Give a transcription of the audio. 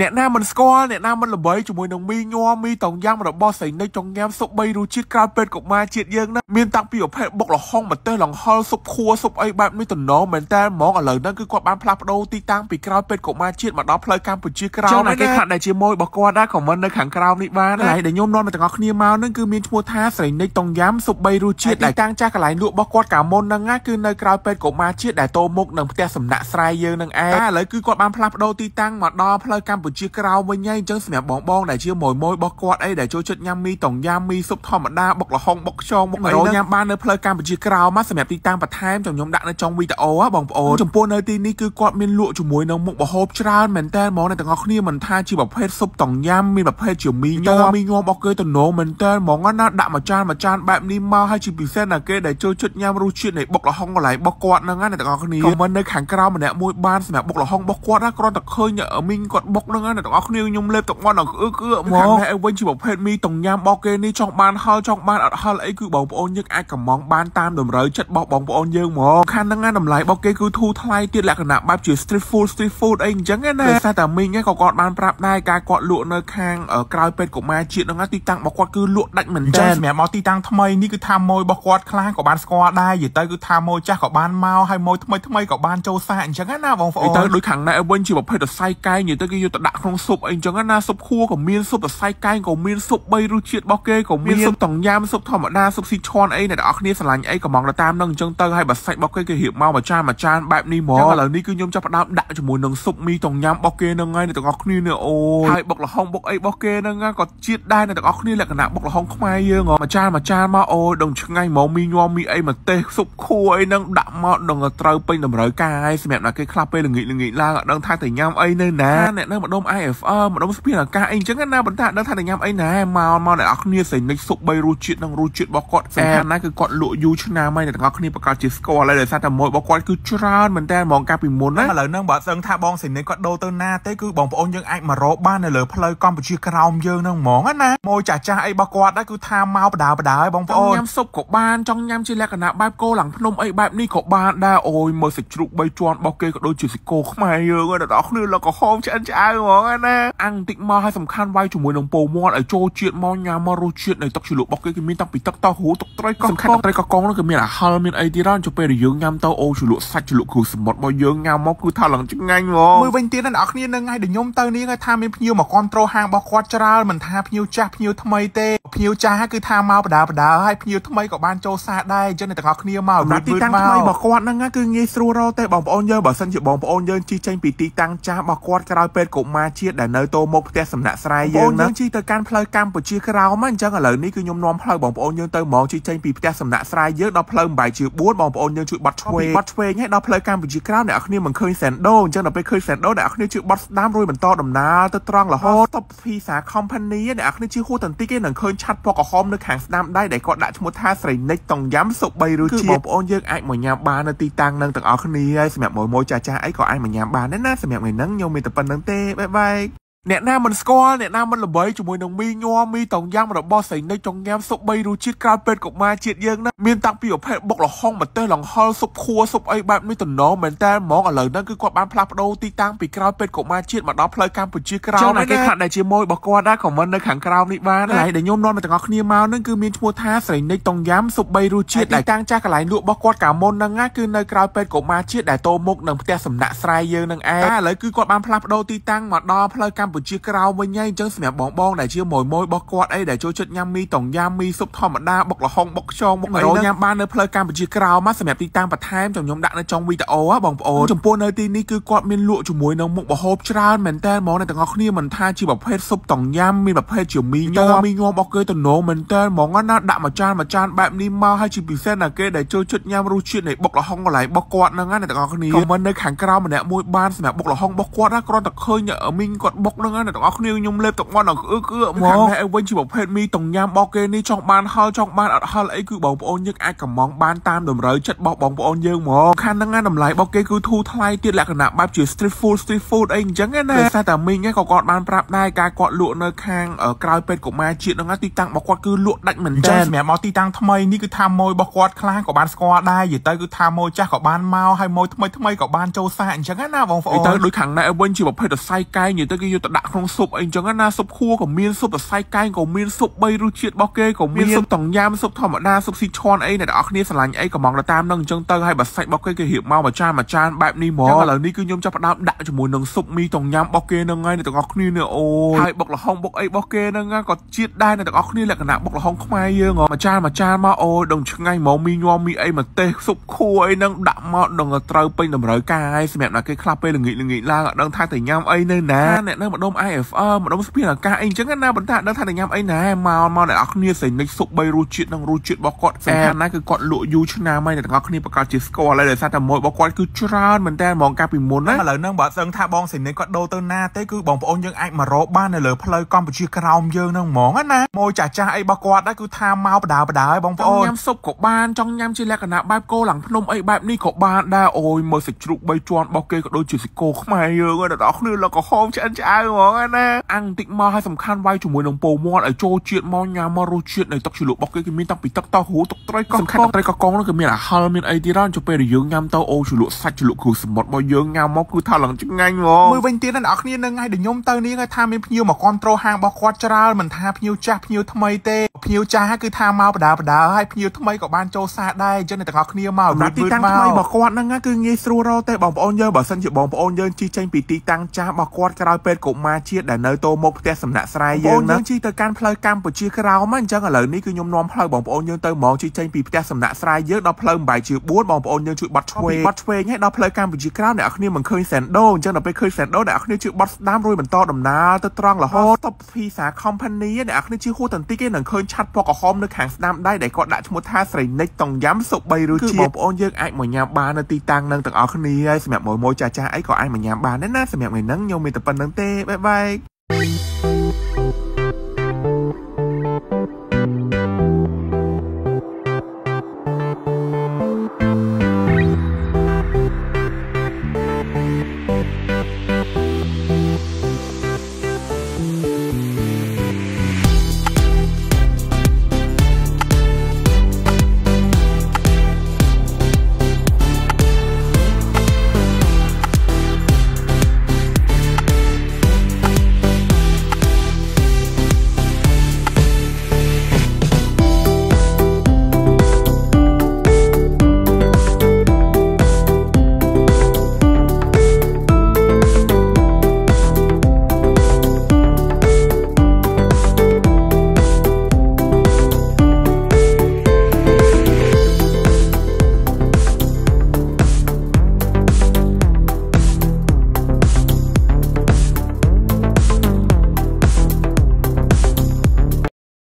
អ្នកណាមិនស្គាល់អ្នកណាមិនល្បីជាមួយនឹងមីញ័រមីតងយ៉ាងរបស់ស្រីនៅចុងញ៉ាំសុប3រសជាតិក្រៅពេទ្យកុមារជាតិយើងណាមានតាំងពីប្រភេទបុកលហុងម្ទេសលង្ហុលសុបខួរសុបអីបែបនេះតំណងមែនតើហ្មងឥឡូវហ្នឹងគឺគាត់បានផ្លាស់ប្ដូរទីតាំងពីក្រៅពេទ្យកុមារជាតិមកដល់ផ្លូវកម្ពុជាក្រៅចំណែកគេខ្លះដែលជាមួយរបស់គាត់ដែរខមមិននៅខាងក្រោមនេះបានហើយដែលខ្ញុំនាំមកទាំងអស់គ្នាមកហ្នឹងគឺមានឈ្មោះថាស្រីនិចតងយ៉ាំសុប3រសជាតិដែលតាំងចាស់កន្លែងលក់របស់គាត់កាលមុនហ្នឹងណាគឺនៅក្រៅពេទ្យកុមារជាតិដែលតោមុខនឹងផ្ទះសំណាក់ស្រ័យយើងនឹងឯងតែឥឡូវគឺគាត់បានផ្លាស់ប្ដូរទីតាំងមកដល់ផ្លូវកម្ពុជាកម្ពុជាក្រៅវិញហើយអញ្ចឹងសម្រាប់បងបងដែលជាម៉ួយម៉ួយរបស់គាត់អីដែលចូលចិត្តញ៉ាំមីតុងយ៉ាំមីស៊ុបធម្មតាបុកលហុងបុកខ្យងបុកអីហ្នឹងញ៉ាំបាននៅផ្លូវកម្ពុជាក្រៅមកសម្រាប់ទីតាំងបន្ថែមចំខ្ញុំដាក់នៅចុងវីដេអូបងប្អូនចំពោះនៅទីនេះគឺគាត់មានលក់ជាមួយនឹងមុខម្ហូបច្រើនមែនតើហ្មងអ្នកទាំងអស់គ្នាមិនថាជាប្រភេទស៊ុបតុងយ៉ាំមានប្រភេទជាមីញាំមីញាំរបស់គេទំនងមែនតើហ្មងណាដាក់មួយចានមួយចានបែបនេះមកហើយជាពិសេសណាគេដែលចូលចិត្តញ៉ាំរសជាតិនៃបុកលហុងកន្លែងរបស់គាត់ហ្នឹងណាអ្នកទាំងអស់គ្នាខមមិននៅខាងក្រៅម្នាក់មួយបានសម្រាប់បុកលហុងរបស់គាត់ណាគ្រាន់តែឃើញមីងគាត់បុកនៅហ្នឹងហើយអ្នកទាំងអស់គ្នាខ្ញុំលេបទឹកមាត់ដល់ក្អឺក្អឺមកខាងនេះឯងវិញជាប្រភេទមីតុងញ៉ាំរបស់គេនេះចង់បានហល់ចង់បានអត់ហល់អីគឺបងប្អូនយើងអាចកម្មងបានតាមតម្រូវចិត្តរបស់បងប្អូនយើងមកខាងហ្នឹងឯងតម្លៃរបស់គេគឺធូរថ្លៃទៀតលក្ខណៈបែបជា street food street food អីអញ្ចឹងណាតែតាមីងហ្នឹងក៏គាត់បានប្រាប់ដែរការគាត់លក់នៅខាងក្រៅពេទ្យកុមារជាតិហ្នឹងទីតាំងរបស់គាត់គឺលក់ដាច់មិនចេះសម្រាប់មកទីតាំងថ្មីនេះគឺថាម៉ួយរបស់គាត់ខ្លះក៏បានស្គាល់ដែរនិយាយទៅគឺថាម៉ួយចាស់ក៏បានមកហើយម៉ួយថ្មីថ្មីក៏បានចូលសាកអញ្ចឹងណាបងប្អូនទៅដូចខាងណែវិញជាប្រភេទសរសៃកែងនិយាយទៅគេយកទៅដាក់ក្នុងស៊ុបអីចឹងណាស៊ុបខួរក៏មានស៊ុបសរសៃកែងក៏មានស៊ុបបីរសជាតិរបស់គេក៏មានស៊ុបតង់យ៉ាមស៊ុបធម្មតាស៊ុបស៊ីឈွန်អីអ្នកនរគ្នាស្រឡាញ់អីក៏មកទៅតាមនឹងអញ្ចឹងទៅហើយបើសាច់របស់គេគេរៀបមកមួយចានមួយចានបែបនេះហ្មងឥឡូវនេះគឺខ្ញុំចាប់ផ្ដើមដាក់ជាមួយនឹងស៊ុបមីតង់យ៉ាមរបស់គេនឹងហើយអ្នកទាំងអស់គ្នានេះអូយហើយបុកលហុងបុកអីរបស់គេនឹងក៏ជាតិដែរអ្នកទាំងអស់គ្នាលក្ខណៈបុកលហុងខ្មែរយើងហ៎មួយចានមួយចានមកអូយដឹងឆ្ងាញ់ហ្មងមីញោមមីអីមកទេសស៊ុបខួរអីនឹងដាក់មកដឹងត្រូវពេញតម្រូវការហើយសម្រាប់អ្នកគេខ្លះពេលល្ងាចល្ងាចឡើងអត់ដឹងថាទៅញ៉ាំអីនៅណាអ្នកនៅម្ដុំ IFR ម្ដុំស្ពានអាកាសអីអញ្ចឹងណាប៉ុន្តែអត់ដឹងថាញ៉ាំអីណែមកមកអ្នកនរគ្នាសេនិចសុប3រសជាតិនិងរសជាតិរបស់គាត់សំខាន់ណាស់គឺគាត់លក់យូរឆ្នាំហើយអ្នកទាំងអស់គ្នាប្រកាសជាស្គាល់ហើយដោយសារតែម៉ូយរបស់គាត់គឺច្រើនមែនតើហ្មងកាលពីមុនណាឥឡូវហ្នឹងបើអត់ដឹងថាបងសេនិចគាត់ដូរទៅណាទេគឺបងប្អូនយើងអាចមករកបាននៅលើផ្លូវកម្ពុជាក្រោមយើងហ្នឹងហ្មងណាម៉ូយចាស់ចាស់អីរបស់គាត់ដែរគឺថាមកបដាបដាហើយបងប្អូនញ៉ាំសុបក៏បានចង់ញ៉ាំជាលក្ខណៈបែបគោឡើងភ្នំអីបែបនេះក៏បានដែរអូយមើលសាច់ជ្រូក3ជាន់របស់គេក៏ដូចជាសាច់គោខ្មែរយើងហ្នឹងអ្នកទាំងអស់គ្នាលោកក៏ហោមឆ្អិនឆ្អៅហ្មងណាអាំងតិចមកឲ្យសំខាន់វាយជាមួយនឹងពោមាត់ឲ្យចូលជាតិមកញ៉ាំមករសជាតិនៃទឹកជ្រលក់របស់គេគេមានតាំងពីទឹកតោហ៊ូទឹកត្រីកោះសំខាន់ត្រីកោះកងនោះគឺមានអាហលមានអីទៀតដល់ចុះពេលដែលយើងញ៉ាំទៅអូជ្រលក់សាច់ជ្រលក់គ្រូសមុទ្រមកយើងញ៉ាំមកគឺថាឡើងឆ្ងាញ់ហ្មងមើលវិញទៀតណាអ្នកគ្នានឹងឲ្យដល់ខ្ញុំទៅនេះគឺថាមានភ្ញៀវមកគ្រប់គ្រងហាងរបស់គាត់ច្រើនមិនថាភ្ញៀវចាស់ភ្ញៀវថ្មីទេភ្ញៀវចាស់គឺថាមកបដាបដាហើយភ្ញៀវថ្មីក៏បានចូលសាដែរអញ្ចឹងអ្នកទាំងអស់គ្នាមកវឺតវឺតមកទីតាំងថ្មីរបស់គាត់ហ្នឹងគឺងាយស្រួលរកទេបងប្អូនយើងបើសិនជាបងប្អូនយើងជិះចេញពីទីតាំងចាស់របស់គាត់ក្រោយពេលកុមារជាតិដែលនៅតូមុខផ្ទះសំណាក់ស្រ័យយើងហ្នឹងជិះទៅកាន់ផ្លូវកម្ពុជាក្រោមអញ្ចឹងឥឡូវនេះគឺខ្ញុំនាំផ្លូវបងប្អូនយើងទៅហ្មងជិះចេញពីផ្ទះសំណាក់ស្រ័យយើងដល់ផ្លូវម្បាយជា4បងប្អូនយើងជួយបត់ឆ្វេងបត់ឆ្វេងឲ្យដល់ផ្លូវកម្ពុជាក្រោមអ្នកគ្នាមិនឃើញសែនដូអញ្ចឹងដល់ពេលឃើញសែនដូអ្នកគ្នាជួយបត់ស្ដាមរួយបន្តដំណើរទៅត្រង់រហូតទៅភីសា company អ្នកគ្នាជិះហួរតន្តិចគេនឹងឃើញឆឆ័ត្រពណ៌ក្រហមនៅខាងស្ដាំដៃដែលគាត់ដាក់ឈ្មោះថាស្រីនិចតុងយ៉ាំសុបីរសជាតិបងប្អូនយើងអាចមកញ៉ាំបាននៅទីតាំងនឹងទាំងអស់គ្នាហើយសម្រាប់មួយមួយចាស់ចាស់អីក៏អាចមកញ៉ាំបានដែរណាសម្រាប់ថ្ងៃហ្នឹងខ្ញុំមានតែប៉ុណ្្នឹងទេបាយបាយអ្នកណាមិនស្គាល់អ្នកណាមិនល្បីជាមួយនឹងមីញ័រមីតងយ៉ាងរបស់ស្រីនៅចុងញ៉ាំសុបបីរសជាតិក្រៅពេតកុមារជាតិយើងណាមានតាំងពីប្រភេទបុកលហុងម្ទេសលង្ហុលសុបខួរសុបអីបែបនេះតំណងមែនតើហ្មងឥឡូវហ្នឹងគឺគាត់បានផ្លាស់ប្ដូរទីតាំងពីក្រៅពេតកុមារជាតិមកដល់ផ្លូវកម្ពុជាក្រៅចំណែកគេខ្លះដែលជាមួយរបស់គាត់ដែរខមមិននៅខាងក្រោមនេះបានហើយដែលខ្ញុំនាំមកទាំងអស់គ្នាមកហ្នឹងគឺមានឈ្មោះថាស្រីនិចតងយ៉ាំសុបបីរសជាតិដែលតាំងចាស់កន្លែងលក់របស់គាត់កាលមុនហ្នឹងណាគឺនៅក្រៅពេតកុមារជាតិដែលតោមុខនឹងផ្ទះសំណាក់ស្រ័យយើងនឹងឯងតែឥឡូវគឺគាត់បានផ្លាស់ប្ដូរទីតាំងមកដល់ផ្លូវកម្កម្ពុជាក្រៅវិញហ្នឹងអញ្ចឹងសម្រាប់បងបងដែលជាម៉ួយម៉ួយរបស់គាត់អីដែលចូលចិត្តញ៉ាំមីតុងញ៉ាំមីស៊ុបធម្មតាបុកលហុងបុកខ្យងបុកអីហ្នឹងញ៉ាំបាននៅផ្លូវកម្ពុជាក្រៅមកសម្រាប់ទីតាំងបន្ថែមចំខ្ញុំដាក់នៅចុងវីដេអូបងប្អូនចំពោះនៅទីនេះគឺគាត់មានលក់ជាមួយនឹងមុខម្ហូបច្រើនមែនតើហ្មងអ្នកទាំងអស់គ្នាមិនថាជាប្រភេទស៊ុបតុងញ៉ាំមានប្រភេទជាមីញាំមីញាំរបស់គេទំនងមែនតើហ្មងណាដាក់មួយចានមួយចានបែបនេះមកហើយជាពិសេសណាគេដែលចូលចិត្តញ៉ាំរសជាតិនៃបុកលហុងកន្លែងរបស់គាត់ហ្នឹងណាអ្នកទាំងអស់គ្នាខមមិននៅខាងក្រៅម្នាក់មួយបានសម្រាប់បុកលហុងរបស់គាត់ណាគ្រាន់តែឃើញមីងគាត់បុកនឹងណាទាំងអស់គ្នាខ្ញុំលេបទឹកមាត់ដល់ក្អឺក្អឺមកខាងនេះឯងវិញជាប្រភេទមីតុងញ៉ាំរបស់គេនេះចង់បានហល់ចង់បានអត់ហល់អីគឺបងប្អូនយើងអាចកម្មងបានតាមតម្រូវចិត្តរបស់បងប្អូនយើងមកខាងហ្នឹងណាតម្លៃរបស់គេគឺធូរថ្លៃទៀតលក្ខណៈបែបជា street food street food អីអញ្ចឹងណាតែតាមីងហ្នឹងក៏គាត់បានប្រាប់ដែរការគាត់លក់នៅខាងក្រៅពេទ្យកុមារជាតិហ្នឹងទីតាំងរបស់គាត់គឺលក់ដាច់មិនចេះសម្រាប់មកទីតាំងថ្មីនេះគឺថាម៉ួយរបស់គាត់ខ្លះក៏បានស្គាល់ដែរនិយាយទៅគឺថាម៉ួយចាស់ក៏បានមកហើយម៉ួយថ្មីថ្មីក៏បានចូលសាកអញ្ចឹងណាបងប្អូនទៅដូចខាងណែវិញជាប្រភេទសរសៃកែងនិយាយទៅគេយកទៅដាក់ក្នុងស៊ុបអីចឹងណាស៊ុបខួរក៏មានស៊ុបសរសៃកែងក៏មានស៊ុបបីរសជាតិរបស់គេក៏មានស៊ុបតង់យ៉ាមស៊ុបធម្មតាស៊ុបស៊ីឈွန်អីអ្នកនរគ្នាស្រឡាញ់អីក៏មកទៅតាមនឹងអញ្ចឹងទៅហើយបើសាច់របស់គេគេរៀបមកមួយចានមួយចានបែបនេះហ្មងឥឡូវនេះគឺខ្ញុំចាប់ផ្ដើមដាក់ជាមួយនឹងស៊ុបមីតង់យ៉ាមរបស់គេនឹងហើយអ្នកទាំងអស់គ្នានេះអូយហើយបុកលហុងបុកអីរបស់គេនឹងក៏ជាតិដែរអ្នកទាំងអស់គ្នាលក្ខណៈបុកលហុងខ្មែរយើងហ៎មួយចានមួយចានមកអូយដឹងឆ្ងាញ់ហ្មងមីញោមមីអីមកទេសស៊ុបខួរអីនឹងដាក់មកដឹងត្រូវពេញតម្រូវការហើយសម្រាប់អ្នកគេខ្លះពេលល្ងាចល្ងាចឡើងអត់ដឹងថាទៅញ៉ាំអីនៅណាអ្នកនៅម្ដុំ IFR ម្ដុំស្ពានអាកាសអីអញ្ចឹងណាប៉ុន្តែអត់ដឹងថាញ៉ាំអីណែមកមកអ្នកនរគ្នាសេនិចសុប3រសជាតិនិងរសជាតិរបស់គាត់សំខាន់ណាស់គឺគាត់លក់យូរឆ្នាំហើយអ្នកទាំងអស់គ្នាប្រកាសជាស្គាល់ហើយដោយសារតែម៉ូយរបស់គាត់គឺច្រើនមែនតើហ្មងកាលពីមុនណាឥឡូវហ្នឹងបើអត់ដឹងថាបងសេនិចគាត់ដូរទៅណាទេគឺបងប្អូនយើងអាចមករកបាននៅលើផ្លូវកម្ពុជាក្រោមយើងហ្នឹងហ្មងណាម៉ូយចាស់ចាស់អីរបស់គាត់ដែរគឺថាមកបដាបដាហើយបងប្អូនញ៉ាំសុបក៏បានចង់ញ៉ាំជាលក្ខណៈបែបគោឡើងភ្នំអីបែបនេះក៏បានដែរអូយមើលសាច់ជ្រូក3ជាន់របស់គេក៏ដូចជាសាច់គោខ្មែរយើងហ្នឹងអ្នកទាំងអស់គ្នាលោកក៏ហោមឆ្អិនឆ្អៅហ្មងឯណាអាំងតិចមកឲ្យសំខាន់វាយជាមួយនឹងពោមាត់ឲ្យចូលជាតិមកញ៉ាំមករសជាតិនៃទឹកជ្រលក់របស់គេគេមានតាំងពីទឹកតោហ៊ូទឹកត្រីកោះសំខាន់ត្រីកោះកងនោះគេមានអាហលមានអីទៀតដល់ចុះពេលដែលយើងញ៉ាំទៅអូជ្រលក់សាច់ជ្រលក់គ្រូសមុទ្រមកយើងញ៉ាំមកគឺថាឡើងឆ្ងាញ់ហ្មងមើលវិញទៀតអ្នកនរគ្នានឹងឲ្យដល់ខ្ញុំទៅនេះគេថាមានភ្ញៀវមកគ្រប់គ្រងហាងរបស់គាត់ច្រើនមិនថាភ្ញៀវចាស់ភ្ញៀវថ្មីទេភ្ញៀវចាស់គឺថាមកបដាបដាហើយភ្ញៀវថ្មីក៏បានចូលសាដែរអញ្ចឹងអ្នកទាំងអស់គ្នាមកសម្រាប់ទីតាំងថ្មីរបស់គាត់ហ្នឹងគឺងាយស្រួលរកទេបងប្អូនយើងបើសិនជាបងប្អូនយើងជិះចេញពីទីតាំងចាស់របស់គាត់ក្រោយពេលកុមារជាតិដែលនៅតូមុខផ្ទះសំណាក់ស្រ័យយើងហ្នឹងជិះទៅកាន់ផ្លូវកម្ពុជាក្រោមអញ្ចឹងឥឡូវនេះគឺខ្ញុំនាំផ្លូវបងប្អូនយើងទៅហ្មងជិះចេញពីផ្ទះសំណាក់ស្រ័យយើងដល់ផ្លូវម្បាយជា4បងប្អូនយើងជួយបត់ឆ្វេងបត់ឆ្វេងឲ្យដល់ផ្លូវកម្ពុជាក្រោមអ្នកគ្នាមិនឃើញសែនដូអញ្ចឹងដល់ពេលឃើញសែនដូអ្នកគ្នាជួយបត់ស្ដាមរួយបន្តដំណើរទៅត្រង់រហូតទៅភីសា company អ្នកគ្នាជិះហួរតន្តិចគេនឹងឃើញឆ័ត្រពណ៌ក្រហមនៅខាងស្ដាំដៃដែលគាត់ដាក់ឈ្មោះថាស្រីនិចតុងយ៉ាំសុបីរសជាតិបងប្អូនយើងអាចមកញ៉ាំបាននៅទីតាំងនឹងទាំងអស់គ្នាហើយសម្រាប់មួយមួយចាស់ចាស់អីក៏អាចមកញ៉ាំបានដែរណាសម្រាប់ថ្ងៃហ្នឹងខ្ញុំមានតែប៉ុណ្្នឹងទេបាយបាយ